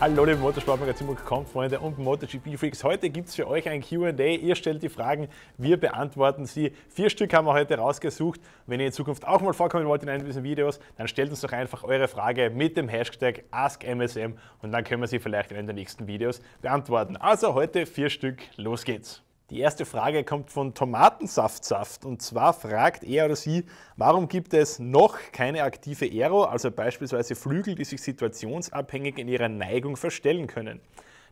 Hallo liebe Motorsportmagazin Motorsportmagazin.com Freunde und MotoGP Freaks. Heute gibt es für euch ein Q&A. Ihr stellt die Fragen, wir beantworten sie. Vier Stück haben wir heute rausgesucht. Wenn ihr in Zukunft auch mal vorkommen wollt in einem dieser Videos, dann stellt uns doch einfach eure Frage mit dem Hashtag AskMSM und dann können wir sie vielleicht in einem der nächsten Videos beantworten. Also heute vier Stück, los geht's. Die erste Frage kommt von Tomatensaftsaft und zwar fragt er oder sie, warum gibt es noch keine aktive Aero, also beispielsweise Flügel, die sich situationsabhängig in ihrer Neigung verstellen können?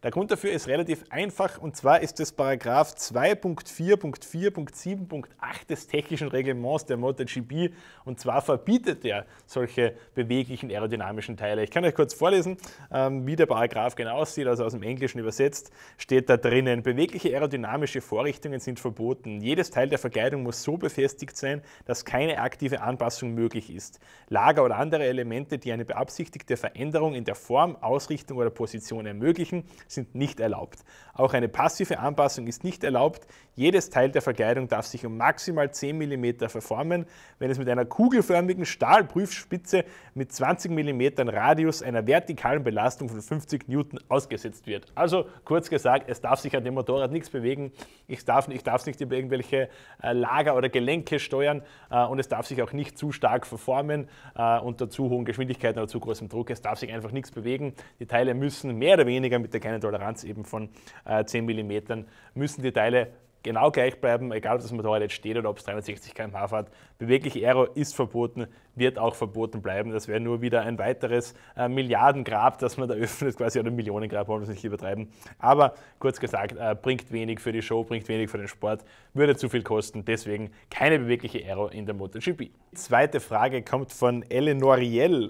Der Grund dafür ist relativ einfach und zwar ist das Paragraph 2.4.4.7.8 des technischen Reglements der MotoGP und zwar verbietet er solche beweglichen aerodynamischen Teile. Ich kann euch kurz vorlesen, ähm, wie der Paragraph genau aussieht, also aus dem Englischen übersetzt, steht da drinnen, bewegliche aerodynamische Vorrichtungen sind verboten. Jedes Teil der Verkleidung muss so befestigt sein, dass keine aktive Anpassung möglich ist. Lager oder andere Elemente, die eine beabsichtigte Veränderung in der Form, Ausrichtung oder Position ermöglichen, sind nicht erlaubt. Auch eine passive Anpassung ist nicht erlaubt. Jedes Teil der Verkleidung darf sich um maximal 10 mm verformen. Wenn es mit einer kugelförmigen Stahlprüfspitze mit 20 mm Radius einer vertikalen Belastung von 50 Newton ausgesetzt wird. Also kurz gesagt, es darf sich an dem Motorrad nichts bewegen. Ich darf, ich nicht über irgendwelche äh, Lager oder Gelenke steuern äh, und es darf sich auch nicht zu stark verformen äh, unter zu hohen Geschwindigkeiten oder zu großem Druck. Es darf sich einfach nichts bewegen. Die Teile müssen mehr oder weniger mit der kleinen eine Toleranz eben von äh, 10 mm, müssen die Teile genau gleich bleiben, egal ob das Motorrad jetzt steht oder ob es 360 km/h fährt. Bewegliche Aero ist verboten, wird auch verboten bleiben. Das wäre nur wieder ein weiteres äh, Milliardengrab, das man da öffnet, quasi oder Millionengrab, wollen wir es nicht übertreiben. Aber kurz gesagt, äh, bringt wenig für die Show, bringt wenig für den Sport, würde zu viel kosten, deswegen keine bewegliche Aero in der MotoGP. Zweite Frage kommt von Eleanor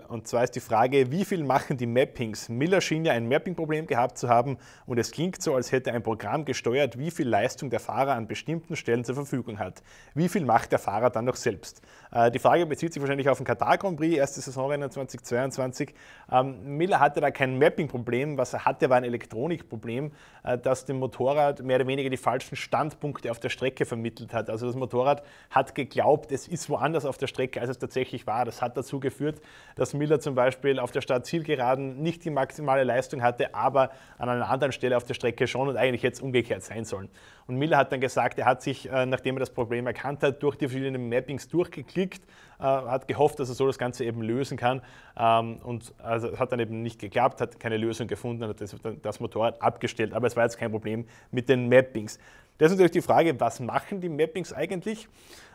und zwar ist die Frage, wie viel machen die Mappings? Miller schien ja ein Mapping-Problem gehabt zu haben und es klingt so, als hätte ein Programm gesteuert, wie viel Leistung der Fahrer an bestimmten Stellen zur Verfügung hat. Wie viel macht der Fahrer dann noch selbst? Äh, die Frage bezieht sich wahrscheinlich auf auf dem Katar Grand Prix, erste Saisonrennen 2022. Ähm, Miller hatte da kein Mapping-Problem. Was er hatte, war ein Elektronikproblem, äh, das dem Motorrad mehr oder weniger die falschen Standpunkte auf der Strecke vermittelt hat. Also das Motorrad hat geglaubt, es ist woanders auf der Strecke, als es tatsächlich war. Das hat dazu geführt, dass Miller zum Beispiel auf der Startzielgeraden nicht die maximale Leistung hatte, aber an einer anderen Stelle auf der Strecke schon und eigentlich jetzt umgekehrt sein sollen. Und Miller hat dann gesagt, er hat sich, äh, nachdem er das Problem erkannt hat, durch die verschiedenen Mappings durchgeklickt, äh, hat gehofft, gehofft, dass er so das Ganze eben lösen kann. Ähm, und also hat dann eben nicht geklappt, hat keine Lösung gefunden, hat das, das Motorrad abgestellt. Aber es war jetzt kein Problem mit den Mappings. Da ist natürlich die Frage, was machen die Mappings eigentlich?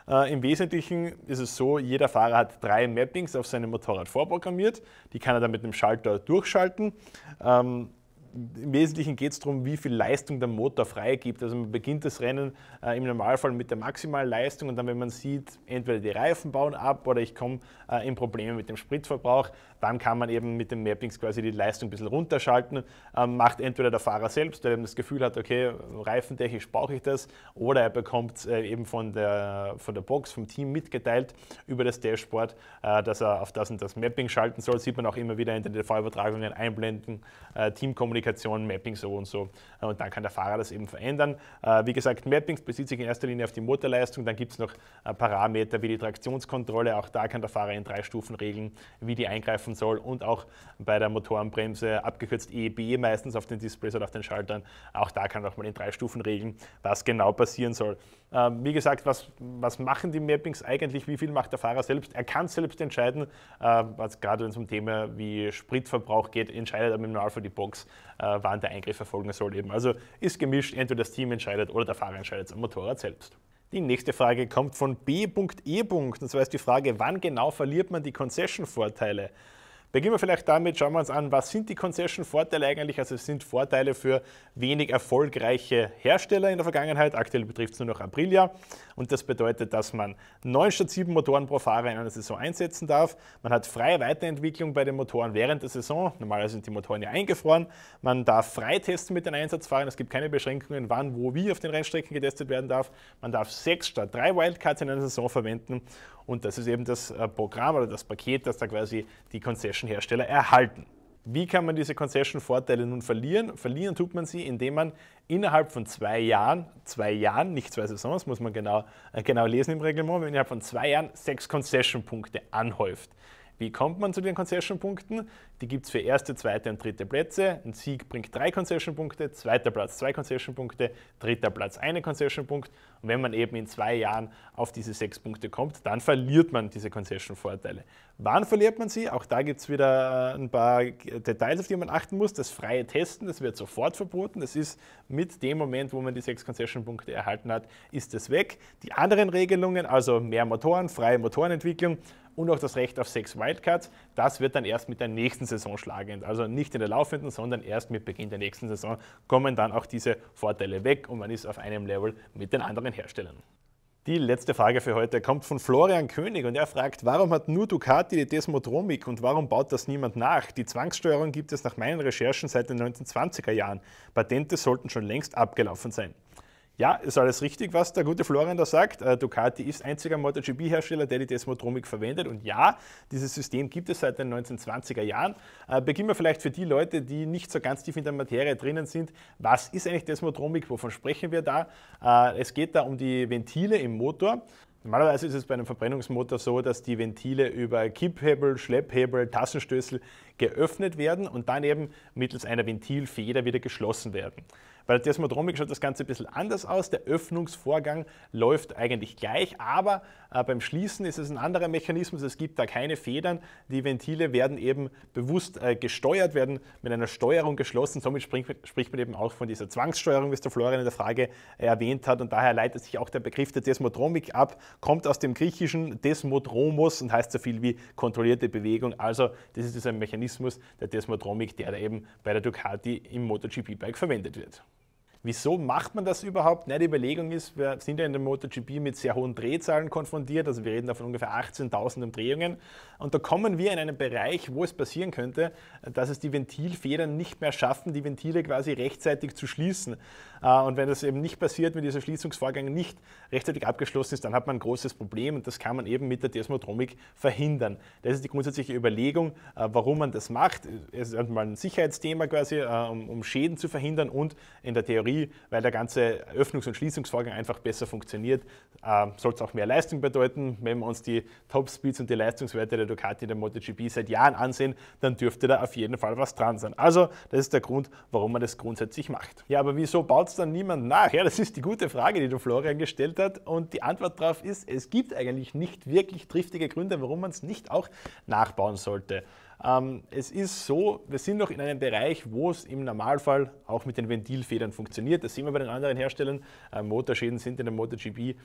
Äh, Im Wesentlichen ist es so, jeder Fahrer hat drei Mappings auf seinem Motorrad vorprogrammiert. Die kann er dann mit einem Schalter durchschalten. Ähm, im Wesentlichen geht es darum, wie viel Leistung der Motor freigibt. Also man beginnt das Rennen äh, im Normalfall mit der maximalen Leistung und dann, wenn man sieht, entweder die Reifen bauen ab oder ich komme äh, in Probleme mit dem Spritverbrauch, dann kann man eben mit den Mappings quasi die Leistung ein bisschen runterschalten. Ähm, macht entweder der Fahrer selbst, der eben das Gefühl hat, okay, reifentechnisch brauche ich das, oder er bekommt äh, eben von der, von der Box, vom Team mitgeteilt über das Dashboard, äh, dass er auf das und das Mapping schalten soll. Sieht man auch immer wieder in den TV-Übertragungen einblenden, äh, Teamkommunikation Kommunikation, Mapping so und so. Äh, und dann kann der Fahrer das eben verändern. Äh, wie gesagt, Mappings bezieht sich in erster Linie auf die Motorleistung. Dann gibt es noch äh, Parameter wie die Traktionskontrolle. Auch da kann der Fahrer in drei Stufen regeln, wie die eingreifen soll. Und auch bei der Motorenbremse, abgekürzt EEB meistens auf den Displays oder auf den Schaltern, auch da kann man in drei Stufen regeln, was genau passieren soll. Ähm, wie gesagt, was, was machen die Mappings eigentlich? Wie viel macht der Fahrer selbst? Er kann selbst entscheiden, was gerade wenn es um Thema wie Spritverbrauch geht, entscheidet er mit dem Normalfall die Box, äh, wann der Eingriff erfolgen soll. Eben. Also ist gemischt, entweder das Team entscheidet oder der Fahrer entscheidet am Motorrad selbst. Die nächste Frage kommt von B.E. Und zwar ist die Frage, wann genau verliert man die Concession-Vorteile? Beginnen wir vielleicht damit, schauen wir uns an, was sind die Concession-Vorteile eigentlich? Also es sind Vorteile für wenig erfolgreiche Hersteller in der Vergangenheit. Aktuell betrifft es nur noch Aprilia. Und das bedeutet, dass man neun statt sieben Motoren pro Fahrer in einer Saison einsetzen darf. Man hat freie Weiterentwicklung bei den Motoren während der Saison. Normalerweise sind die Motoren ja eingefroren. Man darf frei testen mit den Einsatzfahrern. Es gibt keine Beschränkungen, wann, wo, wie auf den Rennstrecken getestet werden darf. Man darf sechs statt drei Wildcards in einer Saison verwenden und das ist eben das äh, Programm oder das Paket, das da quasi die Concession-Hersteller erhalten. Wie kann man diese Concession-Vorteile nun verlieren? Verlieren tut man sie, indem man innerhalb von zwei Jahren, zwei Jahren, nicht zwei Saisons, muss man genau, äh, genau lesen im Reglement, innerhalb von zwei Jahren sechs Concession-Punkte anhäuft. Wie kommt man zu den Concession-Punkten? Die gibt es für erste, zweite und dritte Plätze. Ein Sieg bringt drei Concession-Punkte, zweiter Platz zwei Concession-Punkte, dritter Platz eine Concession-Punkt und wenn man eben in zwei Jahren auf diese sechs Punkte kommt, dann verliert man diese Concession-Vorteile. Wann verliert man sie? Auch da gibt es wieder ein paar Details, auf die man achten muss. Das freie Testen, das wird sofort verboten. Das ist mit dem Moment, wo man die sechs Concession-Punkte erhalten hat, ist es weg. Die anderen Regelungen, also mehr Motoren, freie Motorenentwicklung und auch das Recht auf sechs Wildcards, das wird dann erst mit der nächsten Saison schlagend. Also nicht in der laufenden, sondern erst mit Beginn der nächsten Saison kommen dann auch diese Vorteile weg und man ist auf einem Level mit den anderen Herstellern. Die letzte Frage für heute kommt von Florian König und er fragt, warum hat nur Ducati die Desmodromik und warum baut das niemand nach? Die Zwangssteuerung gibt es nach meinen Recherchen seit den 1920er Jahren. Patente sollten schon längst abgelaufen sein. Ja, ist alles richtig, was der gute Florian da sagt. Äh, Ducati ist einziger MotoGP-Hersteller, der die Desmotromik verwendet. Und ja, dieses System gibt es seit den 1920er Jahren. Äh, beginnen wir vielleicht für die Leute, die nicht so ganz tief in der Materie drinnen sind. Was ist eigentlich Desmotromik? Wovon sprechen wir da? Äh, es geht da um die Ventile im Motor. Normalerweise ist es bei einem Verbrennungsmotor so, dass die Ventile über Kipphebel, Schlepphebel, Tassenstößel geöffnet werden und dann eben mittels einer Ventilfeder wieder geschlossen werden. Bei der Desmodromik schaut das Ganze ein bisschen anders aus. Der Öffnungsvorgang läuft eigentlich gleich, aber äh, beim Schließen ist es ein anderer Mechanismus. Es gibt da keine Federn. Die Ventile werden eben bewusst äh, gesteuert, werden mit einer Steuerung geschlossen. Somit spricht, man eben auch von dieser Zwangssteuerung, wie es der Florian in der Frage äh, erwähnt hat. Und daher leitet sich auch der Begriff der Desmodromik ab, kommt aus dem griechischen Desmodromos und heißt so viel wie kontrollierte Bewegung. Also das ist dieser Mechanismus Mechanismus der Desmodromik, der da eben bei der Ducati im MotoGP-Bike verwendet wird. Wieso macht man das überhaupt? Na, die Überlegung ist, wir sind ja in der MotoGP mit sehr hohen Drehzahlen konfrontiert, also wir reden da von ungefähr 18.000 Umdrehungen und da kommen wir in einen Bereich, wo es passieren könnte, dass es die Ventilfedern nicht mehr schaffen, die Ventile quasi rechtzeitig zu schließen. Äh, und wenn das eben nicht passiert, wenn dieser Schließungsvorgang nicht rechtzeitig abgeschlossen ist, dann hat man ein großes Problem und das kann man eben mit der Desmodromik verhindern. Das ist die grundsätzliche Überlegung, äh, warum man das macht. Es ist halt mal ein Sicherheitsthema quasi, äh, um Schäden zu verhindern und in der Theorie Batterie, weil der ganze Öffnungs- und Schließungsvorgang einfach besser funktioniert, äh, soll es auch mehr Leistung bedeuten. Wenn wir uns die Top-Speeds und die Leistungswerte der Ducati, der MotoGP seit Jahren ansehen, dann dürfte da auf jeden Fall was dran sein. Also, das ist der Grund, warum man das grundsätzlich macht. Ja, aber wieso baut es dann niemand nach? Ja, das ist die gute Frage, die du Florian gestellt hat. Und die Antwort darauf ist, es gibt eigentlich nicht wirklich triftige Gründe, warum man es nicht auch nachbauen sollte. Ähm, es ist so, wir sind noch in einem Bereich, wo es im Normalfall auch mit den Ventilfedern funktioniert. Das sehen wir bei den anderen Herstellern. Äh, Motorschäden sind in der MotoGP äh,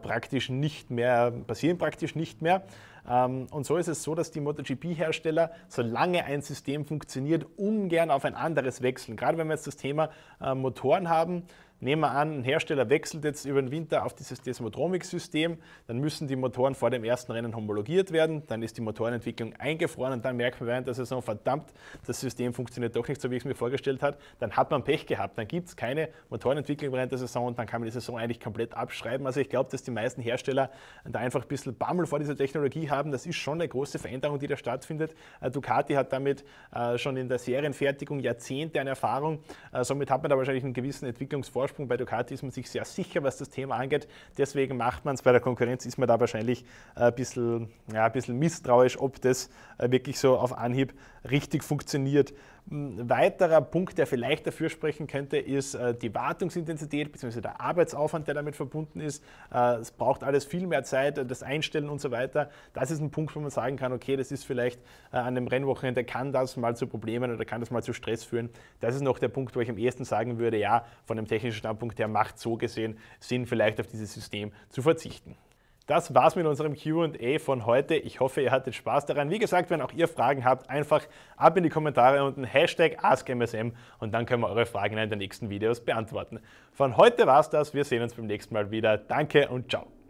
praktisch nicht mehr, passieren praktisch nicht mehr. Ähm, und so ist es so, dass die MotoGP-Hersteller, solange ein System funktioniert, ungern auf ein anderes wechseln. Gerade wenn wir jetzt das Thema äh, Motoren haben, Nehmen wir an, ein Hersteller wechselt jetzt über den Winter auf dieses Desmotronics-System, dann müssen die Motoren vor dem ersten Rennen homologiert werden, dann ist die Motorenentwicklung eingefroren und dann merkt man während der Saison, verdammt, das System funktioniert doch nicht so, wie ich es mir vorgestellt habe. Dann hat man Pech gehabt, dann gibt es keine Motorenentwicklung während der Saison und dann kann man die Saison eigentlich komplett abschreiben. Also ich glaube, dass die meisten Hersteller da einfach ein bisschen Bammel vor dieser Technologie haben. Das ist schon eine große Veränderung, die da stattfindet. Äh, Ducati hat damit äh, schon in der Serienfertigung Jahrzehnte an Erfahrung, äh, somit hat man da wahrscheinlich einen gewissen Entwicklungsvorsprung Vorsprung. Bei Ducati ist man sich sehr sicher, was das Thema angeht. Deswegen macht man es. Bei der Konkurrenz ist man da wahrscheinlich ein äh, bisschen, ja, ein bisschen misstrauisch, ob das äh, wirklich so auf Anhieb richtig funktioniert. Ein weiterer Punkt, der vielleicht dafür sprechen könnte, ist äh, die Wartungsintensität bzw. der Arbeitsaufwand, der damit verbunden ist. Äh, es braucht alles viel mehr Zeit, äh, das Einstellen und so weiter. Das ist ein Punkt, wo man sagen kann, okay, das ist vielleicht an dem Rennwochenende, kann das mal zu Problemen oder kann das mal zu Stress führen. Das ist noch der Punkt, wo ich am ehesten sagen würde, ja, von dem technischen Standpunkt her macht so gesehen Sinn, vielleicht auf dieses System zu verzichten. Das war's mit unserem QA von heute. Ich hoffe, ihr hattet Spaß daran. Wie gesagt, wenn auch ihr Fragen habt, einfach ab in die Kommentare unten Hashtag AskMSM und dann können wir eure Fragen in den nächsten Videos beantworten. Von heute war's das. Wir sehen uns beim nächsten Mal wieder. Danke und ciao.